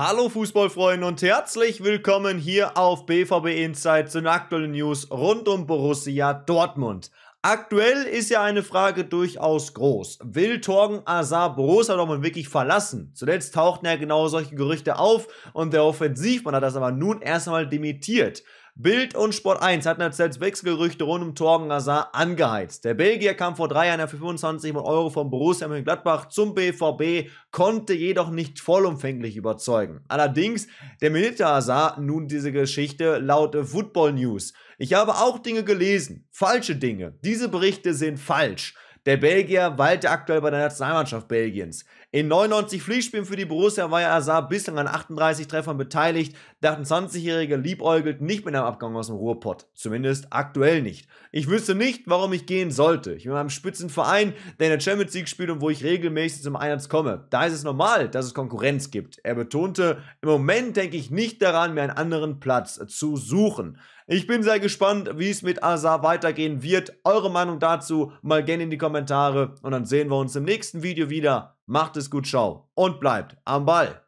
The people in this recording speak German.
Hallo Fußballfreunde und herzlich willkommen hier auf BVB Insight zu den aktuellen News rund um Borussia Dortmund. Aktuell ist ja eine Frage durchaus groß. Will Torgen Azar Borussia Dortmund wirklich verlassen? Zuletzt tauchten ja genau solche Gerüchte auf und der Offensivmann hat das aber nun erst einmal dementiert. Bild und Sport 1 hatten als selbst Wechselgerüchte rund um Torben Hazard angeheizt. Der Belgier kam vor drei Jahren für 25 Millionen Euro vom Borussia Mönchengladbach zum BVB, konnte jedoch nicht vollumfänglich überzeugen. Allerdings der dementierte Hazard nun diese Geschichte laut Football News. Ich habe auch Dinge gelesen, falsche Dinge. Diese Berichte sind falsch. Der Belgier weilte aktuell bei der Nationalmannschaft Belgiens. In 99 Pflichtspielen für die Borussia war ja Azar bislang an 38 Treffern beteiligt. Der 28-Jährige liebäugelt nicht mit einem Abgang aus dem Ruhrpott. Zumindest aktuell nicht. Ich wüsste nicht, warum ich gehen sollte. Ich bin in einem Spitzenverein, der in der Champions League spielt und wo ich regelmäßig zum Einsatz komme. Da ist es normal, dass es Konkurrenz gibt. Er betonte, im Moment denke ich nicht daran, mir einen anderen Platz zu suchen. Ich bin sehr gespannt, wie es mit Azar weitergehen wird. Eure Meinung dazu mal gerne in die Kommentare Kommentare und dann sehen wir uns im nächsten Video wieder. Macht es gut, ciao und bleibt am Ball.